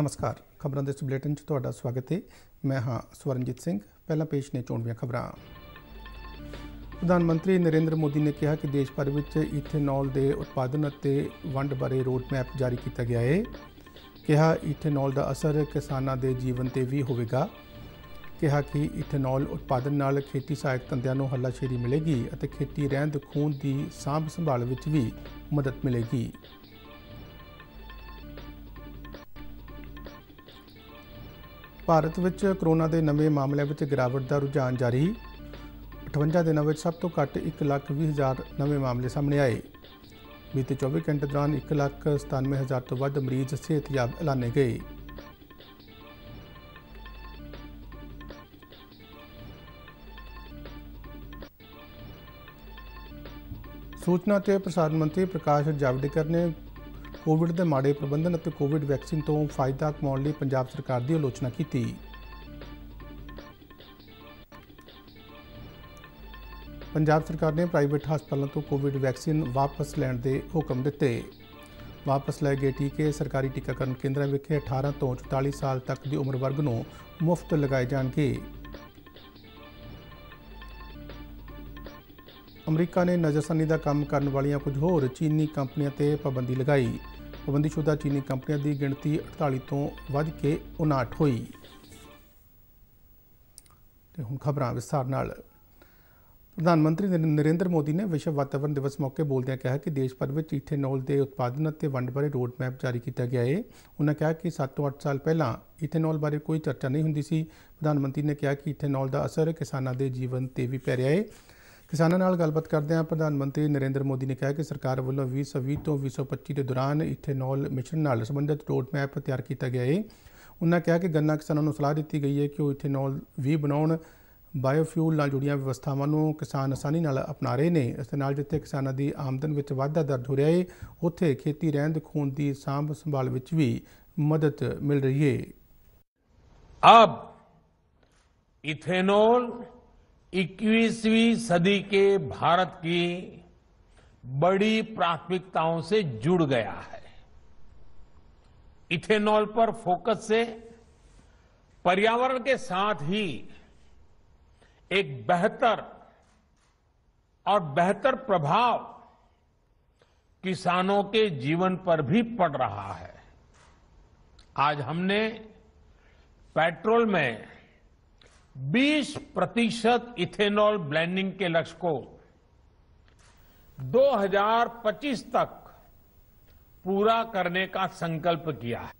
ਨਮਸਕਾਰ ਖਬਰਾਂ ਦੇ ਸਬਲੇਟਨ 'ਚ ਤੁਹਾਡਾ ਸਵਾਗਤ ਹੈ ਮੈਂ ਹਾਂ ਸਵਰਨਜੀਤ ਸਿੰਘ ਪਹਿਲਾ ਪੇਸ਼ ਨੇ ਚੋਣਵੀਆਂ ਖਬਰਾਂ ਪ੍ਰਧਾਨ ਮੰਤਰੀ ਨਰਿੰਦਰ ਮੋਦੀ ਨੇ ਕਿਹਾ ਕਿ ਦੇਸ਼ ਭਰ ਵਿੱਚ ਇਥੇਨੋਲ ਦੇ ਉਤਪਾਦਨ ਅਤੇ ਵੰਡ ਬਾਰੇ ਰੋਡਮੈਪ ਜਾਰੀ ਕੀਤਾ ਗਿਆ ਹੈ ਕਿਹਾ ਇਥੇਨੋਲ ਦਾ ਅਸਰ ਕਿਸਾਨਾਂ ਦੇ ਜੀਵਨ ਤੇ ਵੀ ਹੋਵੇਗਾ ਕਿਹਾ ਕਿ ਇਥੇਨੋਲ ਉਤਪਾਦਨ ਨਾਲ ਖੇਤੀ ਸਹਾਇਕ ਧੰਦਿਆਂ ਨੂੰ ਹੱਲਾਸ਼ੇਰੀ ਮਿਲੇਗੀ ਅਤੇ ਖੇਤੀ ਰਹਿੰਦ ਖੂਨ ਦੀ ਸਾਂਭ ਸੰਭਾਲ ਵਿੱਚ ਵੀ ਮਦਦ ਮਿਲੇਗੀ ਭਾਰਤ ਵਿੱਚ ਕਰੋਨਾ ਦੇ ਨਵੇਂ ਮਾਮਲਿਆਂ ਵਿੱਚ ਗਿਰਾਵਟ ਦਾ ਰੁਝਾਨ ਜਾਰੀ 58 ਦਿਨਾਂ ਵਿੱਚ ਸਭ ਤੋਂ ਘੱਟ 1,20,000 ਨਵੇਂ ਮਾਮਲੇ ਸਾਹਮਣੇ ਆਏ ਬੀਤੇ 24 ਘੰਟੇ ਦੌਰਾਨ 1,97,000 ਤੋਂ ਵੱਧ ਮਰੀਜ਼ ਸਿਹਤਯਾਬ ਐਲਾਨੇ ਗਏ ਸੂਚਨਾ ਤੇ ਪ੍ਰਸਾਰਣ ਮੰਤਰੀ ਪ੍ਰਕਾਸ਼ ਜਾਵੜੇਕਰ ਨੇ ਕੋਵਿਡ ਦੇ ਮਾੜੇ ਪ੍ਰਬੰਧਨ ਅਤੇ ਕੋਵਿਡ ਵੈਕਸੀਨ ਤੋਂ ਫਾਇਦਾ ਕਮਾਉਣ ਲਈ ਪੰਜਾਬ ਸਰਕਾਰ ਦੀ ਆਲੋਚਨਾ ਕੀਤੀ ਪੰਜਾਬ ਸਰਕਾਰ ਨੇ ਪ੍ਰਾਈਵੇਟ ਹਸਪਤਾਲਾਂ ਤੋਂ ਕੋਵਿਡ ਵੈਕਸੀਨ ਵਾਪਸ ਲੈਣ ਦੇ ਹੁਕਮ ਦਿੱਤੇ ਵਾਪਸ ਲਏ ਗਏ ਟੀਕੇ ਸਰਕਾਰੀ ਟੀਕਾਕਰਨ ਕੇਂਦਰਾਂ ਵਿਖੇ 18 ਤੋਂ 44 ਸਾਲ ਤੱਕ ਦੀ ਉਮਰ ਵਰਗ ਨੂੰ ਮੁਫਤ ਲਗਾਏ ਜਾਣਗੇ ਅਮਰੀਕਾ ਨੇ ਨਜ਼ਰਸਾਨੀ ਦਾ ਕੰਮ ਕਰਨ ਵਾਲੀਆਂ ਕੁਝ ਹੋਰ ਚੀਨੀ ਕੰਪਨੀਆਂ ਤੇ ਪਾਬੰਦੀ ਲਗਾਈ ਪਾਬੰਦੀਸ਼ੁਦਾ ਚੀਨੀ ਕੰਪਨੀਆਂ ਦੀ ਗਿਣਤੀ 48 ਤੋਂ ਵੱਧ ਕੇ 59 ਹੋਈ ਤੇ ਹੁਣ ਖਬਰਾਂ ਵਿਸਥਾਰ ਨਾਲ ਪ੍ਰਧਾਨ ਮੰਤਰੀ ਨਰਿੰਦਰ ਮੋਦੀ ਨੇ ਵਿਸ਼ਵ ਵਾਤਾਵਰਣ ਦਿਵਸ ਮੌਕੇ ਬੋਲਦਿਆਂ ਕਿਹਾ ਕਿ ਦੇਸ਼ ਭਰ ਵਿੱਚ ਇਥੇਨੋਲ ਦੇ ਉਤਪਾਦਨ ਅਤੇ ਵੰਡ ਬਾਰੇ ਰੋਡ ਮੈਪ ਜਾਰੀ ਕੀਤਾ ਗਿਆ ਹੈ ਉਹਨਾਂ ਕਿਹਾ ਕਿ 7 8 ਸਾਲ ਪਹਿਲਾਂ ਇਥੇਨੋਲ ਬਾਰੇ ਕੋਈ ਚਰਚਾ ਨਹੀਂ ਹੁੰਦੀ ਸੀ ਪ੍ਰਧਾਨ ਮੰਤਰੀ ਨੇ ਕਿਹਾ ਕਿ ਇਥੇਨੋਲ ਦਾ ਅਸਰ ਕਿਸਾਨਾਂ ਦੇ ਜੀਵਨ ਤੇ ਵੀ ਪੈ ਰਿਹਾ ਹੈ ਕਿਸਾਨਾਂ ਨਾਲ ਗੱਲਬਾਤ ਕਰਦੇ ਹਾਂ ਪ੍ਰਧਾਨ ਮੰਤਰੀ ਨਰਿੰਦਰ ਮੋਦੀ ਨੇ ਕਿਹਾ ਕਿ ਸਰਕਾਰ ਵੱਲੋਂ 2020 ਤੋਂ 2025 ਦੇ ਦੌਰਾਨ ਇਥੇਨੋਲ ਮਿਸ਼ਨ ਨਾਲ ਸੰਬੰਧਿਤ ਰੋਡ ਮੈਪ ਤਿਆਰ ਕੀਤਾ ਗਿਆ ਹੈ ਉਹਨਾਂ ਕਿਹਾ ਕਿ ਗੰਨਾ ਕਿਸਾਨਾਂ ਨੂੰ ਸਲਾਹ ਦਿੱਤੀ ਗਈ ਹੈ ਕਿ ਉਹ ਇਥੇਨੋਲ ਵੀ ਬਣਾਉਣ ਬਾਇਓਫਿਊਲ ਨਾਲ ਜੁੜੀਆਂ ਵਿਵਸਥਾਵਾਂ ਨੂੰ ਕਿਸਾਨ ਆਸਾਨੀ ਨਾਲ ਅਪਣਾ ਰਹੇ ਨੇ ਇਸ ਨਾਲ ਜਿੱਥੇ ਕਿਸਾਨਾਂ ਦੀ ਆਮਦਨ ਵਿੱਚ ਵਾਧਾ ਦਰਜ ਹੋ ਰਿਹਾ ਹੈ ਉੱਥੇ ਖੇਤੀ ਰਹਿੰਦ ਖੂੰਦ ਦੀ ਸਾਂਭ ਸੰਭਾਲ ਵਿੱਚ ਵੀ ਮਦਦ ਮਿਲ ਰਹੀ ਹੈ अब इथेनॉल इक्कीसवीं सदी के भारत की बड़ी प्राथमिकताओं से जुड़ गया है इथेनॉल पर फोकस से पर्यावरण के साथ ही एक बेहतर और बेहतर प्रभाव किसानों के जीवन पर भी पड़ रहा है आज हमने पेट्रोल में 20 प्रतिशत इथेनॉल ब्लैंडिंग के लक्ष्य को 2025 तक पूरा करने का संकल्प किया है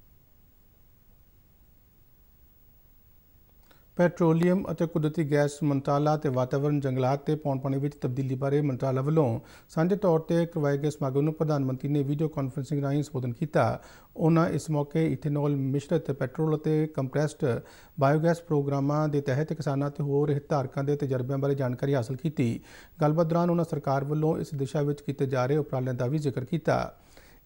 ਪੈਟਰੋਲੀਅਮ ਅਤੇ ਕੁਦਰਤੀ ਗੈਸ ਮੰਤਰਾਲਾ ਤੇ ਵਾਤਾਵਰਣ ਜੰਗਲਾਤ ਤੇ ਪੌਣ ਪਾਣੀ ਵਿੱਚ ਤਬਦੀਲੀ ਬਾਰੇ ਮੰਤਰਾਲਾ ਵੱਲੋਂ ਸਾਂਝੇ ਤੌਰ ਤੇ ਕਰਵਾਏ ਗਏ ਸਮਾਗਮ ਨੂੰ ਪ੍ਰਧਾਨ ਮੰਤਰੀ ਨੇ ਵੀਡੀਓ ਕਾਨਫਰੰਸਿੰਗ ਰਾਹੀਂ ਸੰਬੋਧਨ ਕੀਤਾ ਉਹਨਾਂ ਇਸ ਮੌਕੇ ਇਥੇਨੋਲ ਮਿਸ਼ਰਤ ਪੈਟਰੋਲ ਅਤੇ ਕੰਪਰੈਸਡ ਬਾਇਓਗੈਸ ਪ੍ਰੋਗਰਾਮਾਂ ਦੇ ਤਹਿਤ ਕਿਸਾਨਾਂ ਤੇ ਹੋਰ ਹਿੱਤਧਾਰਕਾਂ ਦੇ ਤਜਰਬਿਆਂ ਬਾਰੇ ਜਾਣਕਾਰੀ ਹਾਸਲ ਕੀਤੀ ਗੱਲਬਾਤ ਦੌਰਾਨ ਉਹਨਾਂ ਸਰਕਾਰ ਵੱਲੋਂ ਇਸ ਦਿਸ਼ਾ ਵਿੱਚ ਕੀਤੇ ਜਾ ਰਹੇ ਉਪਰਾਲਿਆਂ ਦਾ ਵੀ ਜ਼ਿਕਰ ਕੀਤਾ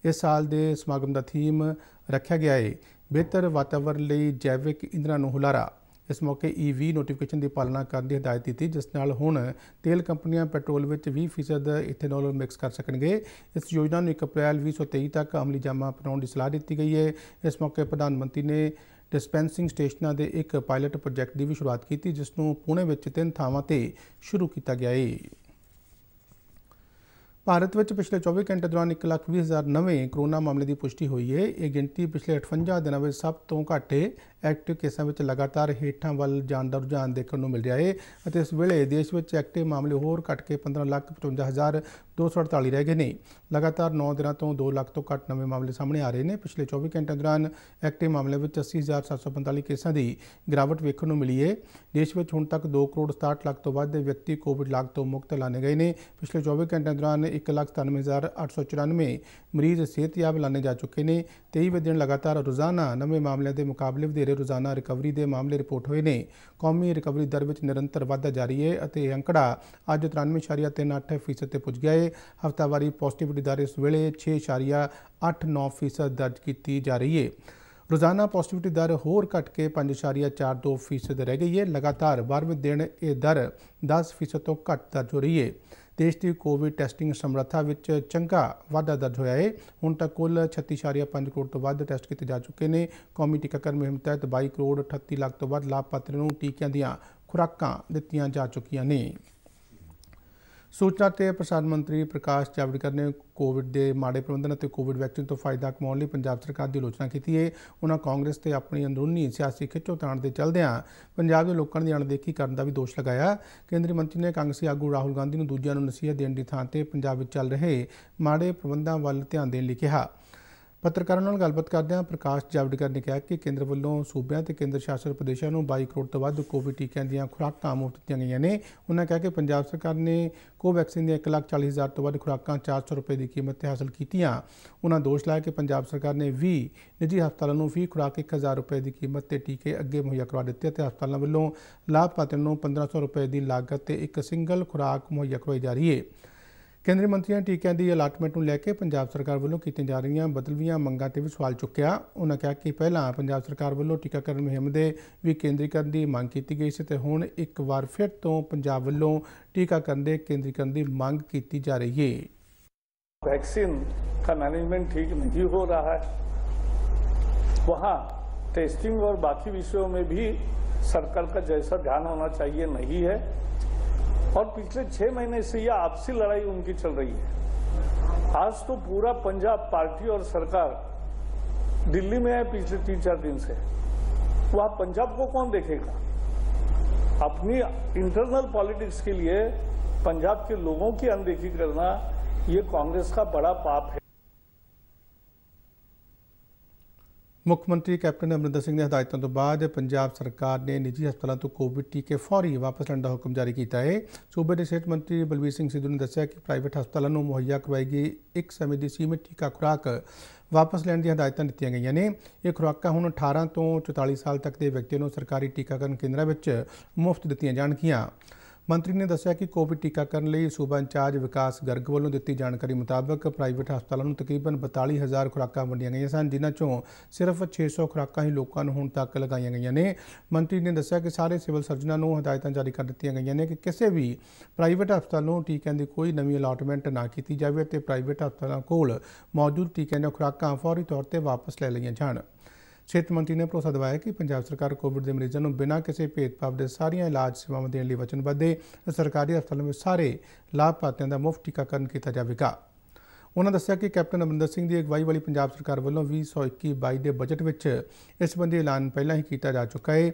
ਇਸ ਸਾਲ ਦੇ ਸਮਾਗਮ ਦਾ ਥੀਮ ਰੱਖਿਆ ਗਿਆ ਹੈ ਬਿਹਤਰ ਵਾਤਾਵਰਣ ਲਈ ਜੈਵਿਕ ਇੰਧਨਾਂ ਨੂੰ ਹੁਲਾਰਾ ਇਸ ਮੌਕੇ EV ਨੋਟੀਫਿਕੇਸ਼ਨ ਦੀ ਪਾਲਣਾ ਕਰਨ ਦੀ ਹਦਾਇਤ ਦਿੱਤੀ ਜਿਸ ਨਾਲ ਹੁਣ ਤੇਲ ਕੰਪਨੀਆਂ ਪੈਟਰੋਲ ਵਿੱਚ 20% ਇਥੇਨੋਲ ਮਿਕਸ ਕਰ ਸਕਣਗੇ ਇਸ ਯੋਜਨਾ ਨੂੰ 1 ਅਪ੍ਰੈਲ 2023 ਤੱਕ ਅਮਲੀ ਜਾਮਾ ਅਪਣਾਉਣ ਦੀ ਸਲਾਹ ਦਿੱਤੀ ਗਈ ਹੈ ਇਸ ਮੌਕੇ ਪ੍ਰਧਾਨ ਮੰਤਰੀ ਨੇ ਡਿਸਪੈਂਸਿੰਗ ਸਟੇਸ਼ਨਾਂ ਦੇ ਇੱਕ ਪਾਇਲਟ ਪ੍ਰੋਜੈਕਟ ਦੀ ਵੀ ਸ਼ੁਰੂਆਤ ਕੀਤੀ ਜਿਸ ਨੂੰ ਪੁਣੇ ਵਿੱਚ ਤਿੰਨ ਥਾਵਾਂ ਤੇ ਸ਼ੁਰੂ ਕੀਤਾ ਗਿਆ ਹੈ ਭਾਰਤ ਵਿੱਚ ਪਿਛਲੇ 24 ਘੰਟੇ ਦੌਰਾਨ 1,20,000 ਨਵੇਂ ਕਰੋਨਾ ਮਾਮਲੇ ਦੀ ਪੁਸ਼ਟੀ ਹੋਈ ਹੈ ਇਹ ਗਿਣਤੀ ਪਿਛਲੇ 58 ਦਿਨਾਂ ਵਿੱਚ ਸਭ ਤੋਂ ਘੱਟ ਹੈ ਐਕਟਿਵ ਕੇਸਾਂ ਵਿੱਚ ਲਗਾਤਾਰ ਹੇਠਾਂ ਵੱਲ ਜਾਣ ਦਾ ਰੁਝਾਨ ਦੇਖਣ ਨੂੰ ਮਿਲ ਰਿਹਾ ਹੈ ਅਤੇ ਇਸ ਵੇਲੇ ਦੇਸ਼ ਵਿੱਚ ਐਕਟਿਵ ਮਾਮਲੇ ਹੋਰ ਘਟ ਕੇ 15,55,248 ਰਹਿ ਗਏ ਨੇ ਲਗਾਤਾਰ 9 ਦਿਨਾਂ ਤੋਂ 2 ਲੱਖ ਤੋਂ ਘੱਟ ਨਵੇਂ ਮਾਮਲੇ ਸਾਹਮਣੇ ਆ ਰਹੇ ਨੇ ਪਿਛਲੇ 24 ਘੰਟੇ ਦੌਰਾਨ ਐਕਟਿਵ ਮਾਮਲੇ ਵਿੱਚ 80745 ਕੇਸਾਂ ਦੀ ਗਿਰਾਵਟ ਵੇਖਣ ਨੂੰ ਮਿਲੀ ਹੈ ਦੇਸ਼ ਵਿੱਚ ਹੁਣ ਤੱਕ 2 ਕਰੋੜ 67 ਲੱਖ ਤੋਂ ਵੱਧ ਦੇ ਵਿਅਕਤੀ ਕੋਵਿਡ ਲਾਗ ਤੋਂ ਮੁਕਤ ਲਾਣੇ ਗਏ ਨੇ ਪਿਛਲੇ 24 ਘੰਟੇ ਦੌਰਾਨ 1,93,894 ਮਰੀਜ਼ ਸਿਹਤਯਾਬ ਲਾਣੇ ਜਾ ਚੁੱਕੇ ਨੇ 23 ਦਿਨ ਲਗਾਤਾਰ ਰੋਜ਼ਾਨਾ ਨਵੇਂ ਮਾਮਲਿਆਂ ਦੇ ਮੁਕਾਬਲੇ ਵਧੇਰੇ ਰੋਜ਼ਾਨਾ ਰਿਕਵਰੀ ਦੇ ਮਾਮਲੇ ਰਿਪੋਰਟ ਹੋਏ ਨੇ ਕੌਮੀ ਰਿਕਵਰੀ ਦਰ ਵਿੱਚ ਨਿਰੰਤਰ ਵਾਧਾ ਜਾਰੀ ਹੈ ਅਤੇ ਇਹ ਅੰਕੜਾ ਅੱਜ 93.38% ਤੇ ਪੁੱਜ ਗਿਆ ਹੈ ਹਫ਼ਤਾਵਾਰੀ ਪੋਜ਼ਿਟਿਵਿਟੀ ਦਰ ਇਸ ਵੇਲੇ 6.89% ਦਰਜ ਕੀਤੀ ਜਾ ਰਹੀ ਹੈ ਰੋਜ਼ਾਨਾ ਪੋਜ਼ਿਟਿਵਿਟੀ ਦਰ ਹੋਰ ਘਟ ਕੇ 5.42% ਰਹਿ ਗਈ ਹੈ ਲਗਾਤਾਰ 12ਵੇਂ ਦਿਨ ਇਹ ਦਰ 10% ਤੋਂ ਘੱਟ ਦਰਜ ਹੋ ਰਹੀ ਹੈ ਦੇਸ਼ ਦੀ ਕੋਵਿਡ ਟੈਸਟਿੰਗ ਸਮਰੱਥਾ ਵਿੱਚ ਚੰਗਾ ਵਾਧਾ ਦਰਜ ਹੋਇਆ ਹੈ ਹੁਣ ਤੱਕ ਕੁੱਲ 36.5 ਕਰੋੜ ਤੋਂ ਵੱਧ ਟੈਸਟ ਕੀਤੇ ਜਾ ਚੁੱਕੇ ਨੇ ਕੌਮੀ ਟੀਕਾਕਰਨ ਮੁਹਿੰਮ ਤਹਿਤ 22 ਕਰੋੜ 38 ਲੱਖ ਤੋਂ ਵੱਧ ਲਾਭਪਾਤਰੀਆਂ ਨੂੰ ਟੀਕਿਆਂ ਦੀਆਂ ਖੁਰਾਕਾਂ ਦਿੱਤੀਆਂ ਜਾ ਚੁੱਕੀਆਂ ਨੇ ਸੂਚਨਾ ਤੇ ਪ੍ਰਸਾਰਣ ਮੰਤਰੀ ਪ੍ਰਕਾਸ਼ ਜਾਵੜੇਕਰ ਨੇ ਕੋਵਿਡ ਦੇ ਮਾੜੇ ਪ੍ਰਬੰਧਨ ਅਤੇ ਕੋਵਿਡ ਵੈਕਸੀਨ ਤੋਂ ਫਾਇਦਾ ਕਮਾਉਣ ਲਈ ਪੰਜਾਬ ਸਰਕਾਰ ਦੀ ਆਲੋਚਨਾ ਕੀਤੀ ਹੈ ਉਹਨਾਂ ਕਾਂਗਰਸ ਤੇ ਆਪਣੀ ਅੰਦਰੂਨੀ ਸਿਆਸੀ ਖਿੱਚੋਤਾਣ ਦੇ ਚਲਦਿਆਂ ਪੰਜਾਬ ਦੇ ਲੋਕਾਂ ਦੀ ਅਣਦੇਖੀ ਕਰਨ ਦਾ ਵੀ ਦੋਸ਼ ਲਗਾਇਆ ਕੇਂਦਰੀ ਮੰਤਰੀ ਨੇ ਕਾਂਗਰਸੀ ਆਗੂ ਰਾਹੁਲ ਗਾਂਧੀ ਨੂੰ ਦੂਜਿਆਂ ਨੂੰ ਨਸੀਹਤ ਦੇਣ ਦੀ ਥਾਂ ਤੇ ਪੰਜਾਬ ਵਿੱਚ ਚੱਲ ਰਹੇ ਮਾੜੇ ਪ੍ਰਬੰਧਾਂ ਵੱਲ ਧਿਆਨ ਦੇਣ ਲਈ ਕਿਹਾ ਪੱਤਰਕਾਰਾਂ ਨਾਲ ਗੱਲਬਾਤ ਕਰਦਿਆਂ ਪ੍ਰਕਾਸ਼ ਜਾਵੜੇਕਰ ਨੇ ਕਿਹਾ ਕਿ ਕੇਂਦਰ ਵੱਲੋਂ ਸੂਬਿਆਂ ਤੇ ਕੇਂਦਰ ਸ਼ਾਸਿਤ ਪ੍ਰਦੇਸ਼ਾਂ ਨੂੰ 22 ਕਰੋੜ ਤੋਂ ਵੱਧ ਕੋਵਿਡ ਟੀਕਿਆਂ ਦੀਆਂ ਖੁਰਾਕਾਂ ਮੁਫਤ ਦਿੱਤੀਆਂ ਗਈਆਂ ਨੇ ਉਹਨਾਂ ਕਿਹਾ ਕਿ ਪੰਜਾਬ ਸਰਕਾਰ ਨੇ ਕੋਵੈਕਸਿਨ ਦੀਆਂ 1,40,000 ਤੋਂ ਵੱਧ ਖੁਰਾਕਾਂ 400 ਰੁਪਏ ਦੀ ਕੀਮਤ ਤੇ ਹਾਸਲ ਕੀਤੀਆਂ ਉਹਨਾਂ ਦੋਸ਼ ਲਾਇਆ ਕਿ ਪੰਜਾਬ ਸਰਕਾਰ ਨੇ 20 ਨਿੱਜੀ ਹਸਪਤਾਲਾਂ ਨੂੰ ਵੀ ਖੁਰਾਕ 1000 ਰੁਪਏ ਦੀ ਕੀਮਤ ਤੇ ਟੀਕੇ ਅੱਗੇ ਮੁਹੱਈਆ ਕਰਵਾ ਦਿੱਤੇ ਤੇ ਹਸਪਤਾਲਾਂ ਵੱਲੋਂ ਲਾਭਪਾਤਰੀਆਂ ਨੂੰ 1500 ਰੁਪਏ ਦੀ ਲਾਗਤ ਤੇ ਇੱਕ ਸਿੰਗਲ ਖੁਰਾਕ ਮੁਹੱਈਆ ਕਰਵਾਈ ਜਾ ਰਹੀ ਹੈ ਕੇਂਦਰੀ ਮੰਤਰੀਆਂ ਟੀਕਿਆਂ ਦੀ ਅਲਾਟਮੈਂਟ ਨੂੰ ਲੈ ਕੇ ਪੰਜਾਬ ਸਰਕਾਰ ਵੱਲੋਂ ਕੀਤੀਆਂ ਜਾ ਰਹੀਆਂ ਬਦਲਵੀਆਂ ਮੰਗਾਂ ਤੇ ਵੀ ਸਵਾਲ ਚੁੱਕਿਆ ਉਹਨਾਂ ਕਿਹਾ ਕਿ ਪਹਿਲਾਂ ਪੰਜਾਬ ਸਰਕਾਰ ਵੱਲੋਂ ਟੀਕਾਕਰਨ ਮੁਹਿੰਮ ਦੇ ਵੀ ਕੇਂਦਰੀਕਰਨ ਦੀ ਮੰਗ ਕੀਤੀ ਗਈ ਸੀ ਤੇ ਹੁਣ ਇੱਕ ਵਾਰ ਫਿਰ ਤੋਂ ਪੰਜਾਬ ਵੱਲੋਂ ਟੀਕਾਕਰਨ ਦੇ ਕੇਂਦਰੀਕਰਨ ਦੀ ਮੰਗ ਕੀਤੀ ਜਾ ਰਹੀ ਹੈ ਵੈਕਸੀਨ ਦਾ ਮੈਨੇਜਮੈਂਟ ਠੀਕ ਨਹੀਂ ਹੋ ਰਿਹਾ ਹੈ ਵਹਾਂ ਟੈਸਟਿੰਗ ਔਰ ਬਾਕੀ ਵਿਸ਼ਿਆਂ ਵਿੱਚ ਵੀ ਸਰਕਾਰ ਦਾ ਜੈਸਾ ਧਿਆਨ ਹੋਣਾ ਚਾਹੀਏ ਨਹੀਂ ਹੈ और पिछले छह महीने से यह आपसी लड़ाई उनकी चल रही है आज तो पूरा पंजाब पार्टी और सरकार दिल्ली में है पिछले तीन चार दिन से वहां तो पंजाब को कौन देखेगा अपनी इंटरनल पॉलिटिक्स के लिए पंजाब के लोगों की अनदेखी करना ये कांग्रेस का बड़ा पाप है ਮੁੱਖ ਮੰਤਰੀ ਕੈਪਟਨ ਅਮਰਿੰਦਰ ਸਿੰਘ ਨੇ ਹਦਾਇਤਾਂ ਤੋਂ ਬਾਅਦ ਪੰਜਾਬ ਸਰਕਾਰ ਨੇ ਨਿੱਜੀ ਹਸਪਤਾਲਾਂ ਤੋਂ ਕੋਵਿਡ ਟੀਕੇ ਫੌਰੀ ਵਾਪਸ ਲੈਣ ਦਾ ਹੁਕਮ ਜਾਰੀ ਕੀਤਾ ਹੈ ਸੂਬੇ ਦੇ ਸਿਹਤ ਮੰਤਰੀ ਬਲਬੀਰ ਸਿੰਘ ਸਿੱਧੂ ਨੇ ਦੱਸਿਆ ਕਿ ਪ੍ਰਾਈਵੇਟ ਹਸਪਤਾਲਾਂ ਨੂੰ ਮੁਹੱਈਆ ਕਰਵਾਈ ਗਈ ਇੱਕ ਸਮੇਂ ਦੀ ਸੀਮਿਤ ਟੀਕਾ ਖੁਰਾਕ ਵਾਪਸ ਲੈਣ ਦੀ ਹਦਾਇਤਾਂ ਦਿੱਤੀਆਂ ਗਈਆਂ ਨੇ ਇਹ ਖੁਰਾਕਾਂ ਹੁਣ 18 ਤੋਂ 44 ਸਾਲ ਤੱਕ ਦੇ ਵਿਅਕਤੀਆਂ ਨੂੰ ਸਰਕਾਰੀ ਟੀਕਾਕਰਨ ਕੇਂਦਰਾਂ ਵਿੱਚ ਮੁਫਤ ਦਿੱਤੀਆਂ ਜਾਣਗੀਆਂ ਮੰਤਰੀ ਨੇ ਦੱਸਿਆ ਕਿ ਕੋਵਿਡ ਟੀਕਾਕਰਨ ਲਈ ਸੂਬਾ ਇੰਚਾਰਜ ਵਿਕਾਸ ਗਰਗ ਵੱਲੋਂ ਦਿੱਤੀ ਜਾਣਕਾਰੀ ਮੁਤਾਬਕ ਪ੍ਰਾਈਵੇਟ ਹਸਪਤਾਲਾਂ ਨੂੰ ਤਕਰੀਬਨ 42000 ਖੁਰਾਕਾਂ ਵੰਡੀਆਂ ਗਈਆਂ ਸਨ ਜਿਨ੍ਹਾਂ ਚੋਂ ਸਿਰਫ 600 ਖੁਰਾਕਾਂ ਹੀ ਲੋਕਾਂ ਨੂੰ ਹੁਣ ਤੱਕ ਲਗਾਈਆਂ ਗਈਆਂ ਨੇ ਮੰਤਰੀ ਨੇ ਦੱਸਿਆ ਕਿ ਸਾਰੇ ਸਿਵਲ ਸਰਜਨਾਂ ਨੂੰ ਹਦਾਇਤਾਂ ਜਾਰੀ ਕਰ ਦਿੱਤੀਆਂ ਗਈਆਂ ਨੇ ਕਿ ਕਿਸੇ ਵੀ ਪ੍ਰਾਈਵੇਟ ਹਸਪਤਾਲ ਨੂੰ ਟੀਕਿਆਂ ਦੀ ਕੋਈ ਨਵੀਂ ਅਲਾਟਮੈਂਟ ਨਾ ਕੀਤੀ ਜਾਵੇ ਅਤੇ ਪ੍ਰਾਈਵੇਟ ਹਸਪਤਾਲਾਂ ਕੋਲ ਮੌਜੂਦ ਟੀਕਿਆਂ ਦੀਆਂ ਖੁਰਾਕਾਂ ਫੌਰੀ ਤੌਰ ਤੇ ਵਾਪਸ ਲੈ ਲਈਆਂ ਜਾਣ ਸਿਹਤ ਮੰਤਰੀ ਨੇ ਭਰੋਸਾ ਦਿਵਾਇਆ ਕਿ ਪੰਜਾਬ ਸਰਕਾਰ ਕੋਵਿਡ ਦੇ ਮਰੀਜ਼ਾਂ ਨੂੰ ਬਿਨਾਂ ਕਿਸੇ ਭੇਦਭਾਵ ਦੇ ਸਾਰੀਆਂ ਇਲਾਜ ਸੇਵਾਵਾਂ ਦੇਣ ਲਈ ਵਚਨਬੱਧ ਹੈ ਸਰਕਾਰੀ ਹਸਪਤਾਲਾਂ ਵਿੱਚ ਸਾਰੇ ਲਾਭਪਾਤਰੀਆਂ ਦਾ ਮੁਫਤ ਟੀਕਾਕਰਨ ਕੀਤਾ ਜਾਵੇਗਾ ਉਹਨਾਂ ਦੱਸਿਆ ਕਿ ਕੈਪਟਨ ਅਮਰਿੰਦਰ ਸਿੰਘ ਦੀ ਅਗਵਾਈ ਵਾਲੀ ਪੰਜਾਬ ਸਰਕਾਰ ਵੱਲੋਂ 2021-22 ਦੇ ਬਜਟ ਵਿੱਚ ਇਸ ਸੰਬੰਧੀ ਐਲਾਨ ਪਹਿਲਾਂ ਹੀ ਕੀਤਾ ਜਾ ਚੁੱਕਾ ਹੈ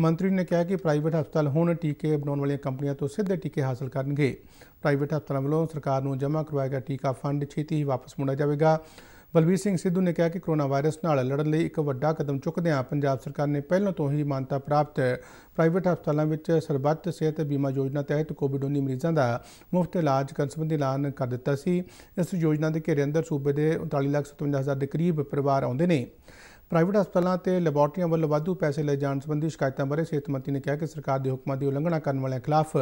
ਮੰਤਰੀ ਨੇ ਕਿਹਾ ਕਿ ਪ੍ਰਾਈਵੇਟ ਹਸਪਤਾਲ ਹੁਣ ਟੀਕੇ ਬਣਾਉਣ ਵਾਲੀਆਂ ਕੰਪਨੀਆਂ ਤੋਂ ਸਿੱਧੇ ਟੀਕੇ ਹਾਸਲ ਕਰਨਗੇ ਪ੍ਰਾਈਵੇਟ ਹਸਪਤਾਲਾਂ ਵੱਲੋਂ ਸਰਕਾਰ ਨੂੰ ਜਮ੍ਹਾਂ ਕਰਵਾਇਆ ਗਿਆ ਟੀਕਾ ਫੰਡ ਛੇਤੀ ਹੀ ਵਾਪਸ ਮੁੜਾ ਜਾਵੇਗਾ ਬਲਬੀਰ ਸਿੰਘ ਸਿੱਧੂ ਨੇ ਕਿਹਾ ਕਿ ਕੋਰੋਨਾ ਵਾਇਰਸ ਨਾਲ ਲੜਨ ਲਈ ਇੱਕ ਵੱਡਾ ਕਦਮ ਚੁੱਕਦਿਆਂ ਪੰਜਾਬ ਸਰਕਾਰ ਨੇ ਪਹਿਲਾਂ ਤੋਂ ਹੀ ਮਾਨਤਾ ਪ੍ਰਾਪਤ ਪ੍ਰਾਈਵੇਟ ਹਸਪਤਾਲਾਂ ਵਿੱਚ ਸਰਬੱਤ ਸਿਹਤ ਬੀਮਾ ਯੋਜਨਾ ਤਹਿਤ ਕੋਵਿਡ-19 ਮਰੀਜ਼ਾਂ ਦਾ ਮੁਫਤ ਇਲਾਜ ਕਰਨ ਸੰਬੰਧੀ ਐਲਾਨ ਕਰ ਦਿੱਤਾ ਸੀ ਇਸ ਯੋਜਨਾ ਦੇ ਘੇਰੇ ਅੰਦਰ ਸੂਬੇ ਦੇ 39,57,000 ਦੇ ਕਰੀਬ ਪਰਿਵਾਰ ਆਉਂਦੇ ਨੇ ਪ੍ਰਾਈਵੇਟ ਹਸਪਤਾਲਾਂ ਤੇ ਲੈਬੋਰਟਰੀਆਂ ਵੱਲੋਂ ਵਾਧੂ ਪੈਸੇ ਲੈ ਜਾਣ ਸੰਬੰਧੀ ਸ਼ਿਕਾਇਤਾਂ ਬਾਰੇ ਸਿਹਤ ਮੰਤਰੀ ਨੇ ਕਿਹਾ ਕਿ ਸਰਕਾਰ ਦੇ ਹੁਕਮਾਂ ਦੀ ਉਲੰਘਣਾ ਕਰਨ ਵਾਲਿਆਂ ਖਿਲਾਫ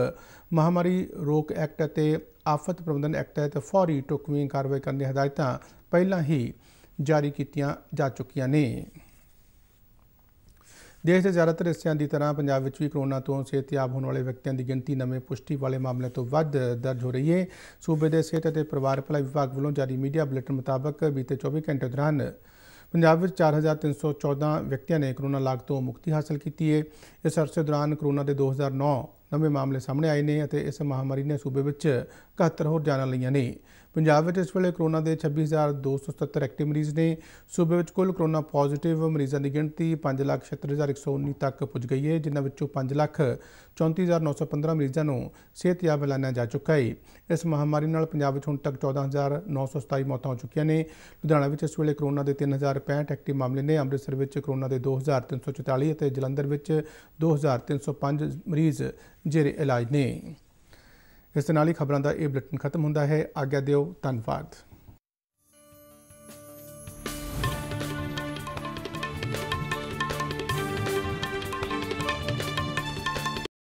ਮਹਾਮਾਰੀ ਰੋਕ ਐਕਟ ਅਤੇ ਆਫਤ ਪ੍ਰਬੰਧਨ ਐਕਟ ਤਹਿਤ ਫੌਰੀ ਟੁਕਵੀਂ ਕਾਰਵਾਈ ਕਰਨ ਦੀ ਹਦਾਇਤਾਂ ਪਹਿਲਾਂ ਹੀ ਜਾਰੀ ਕੀਤੀਆਂ ਜਾ ਚੁੱਕੀਆਂ ਨੇ ਦੇਸ਼ ਦੇ ਜ਼ਿਆਦਾਤਰ ਹਿੱਸਿਆਂ ਦੀ ਤਰ੍ਹਾਂ ਪੰਜਾਬ ਵਿੱਚ ਵੀ ਕਰੋਨਾ ਤੋਂ ਸਿਹਤਯਾਬ ਹੋਣ ਵਾਲੇ ਵਿਅਕਤੀਆਂ ਦੀ ਗਿਣਤੀ ਨਵੇਂ ਪੁਸ਼ਟੀ ਵਾਲੇ ਮਾਮਲੇ ਤੋਂ ਵੱਧ ਦਰਜ ਹੋ ਰਹੀ ਹੈ ਸੂਬੇ ਦੇ ਸਿਹਤ ਅਤੇ ਪਰਿਵਾਰ ਭਲਾਈ ਵਿਭਾਗ ਵੱਲੋਂ ਜਾਰੀ ਮੀਡੀਆ ਬੁਲੇਟਿਨ ਮੁਤਾਬਕ ਬੀਤੇ 24 ਘੰਟੇ ਦੌਰਾਨ ਪੰਜਾਬ ਵਿੱਚ 4314 ਵਿਅਕਤੀਆਂ ਨੇ ਕਰੋਨਾ ਲਾਗ ਤੋਂ ਮੁਕਤੀ ਹਾਸਲ ਕੀਤੀ ਹੈ ਇਸ ਅਰਸੇ ਦੌਰਾਨ ਕਰੋਨਾ ਦੇ 2009 ਨਵੇਂ ਮਾਮਲੇ ਸਾਹਮਣੇ ਆਏ ਨੇ ਅਤੇ ਇਸ ਮਹਾਮਾਰੀ ਨੇ ਸੂਬੇ ਵਿੱਚ 71 ਹੋਰ ਜਾਨਾਂ ਲਈਆਂ ਨੇ ਪੰਜਾਬ ਵਿੱਚ ਇਸ ਵੇਲੇ ਕਰੋਨਾ ਦੇ 26277 ਐਕਟਿਵ ਮਰੀਜ਼ ਨੇ ਸੂਬੇ ਵਿੱਚ ਕੁੱਲ ਕਰੋਨਾ ਪੋਜ਼ਿਟਿਵ ਮਰੀਜ਼ਾਂ ਦੀ ਗਿਣਤੀ 576119 ਤੱਕ ਪੁੱਜ ਗਈ ਹੈ ਜਿਨ੍ਹਾਂ ਵਿੱਚੋਂ 534915 ਮਰੀਜ਼ਾਂ ਨੂੰ ਸਿਹਤਯਾਬ ਐਲਾਨਿਆ ਜਾ ਚੁੱਕਾ ਹੈ ਇਸ ਮਹਾਮਾਰੀ ਨਾਲ ਪੰਜਾਬ ਵਿੱਚ ਹੁਣ ਤੱਕ 14927 ਮੌਤਾਂ ਹੋ ਚੁੱਕੀਆਂ ਨੇ ਲੁਧਿਆਣਾ ਵਿੱਚ ਇਸ ਵੇਲੇ ਕਰੋਨਾ ਦੇ 3065 ਐਕਟਿਵ ਮਾਮਲੇ ਨੇ ਅੰਮ੍ਰਿਤਸਰ ਵਿੱਚ ਕਰੋਨਾ ਦੇ 2344 ਅਤੇ ਜਲੰਧਰ ਵਿੱਚ 2305 ਮਰੀਜ਼ ਜਿਹੜੇ ਇਲਾਜ ਨੇ ਇਸ ਦੇ ਨਾਲ ਹੀ ਖਬਰਾਂ ਦਾ ਇਹ ਬੁਲੇਟਿਨ ਖਤਮ ਹੁੰਦਾ ਹੈ ਆਗਿਆ ਦਿਓ ਧੰਨਵਾਦ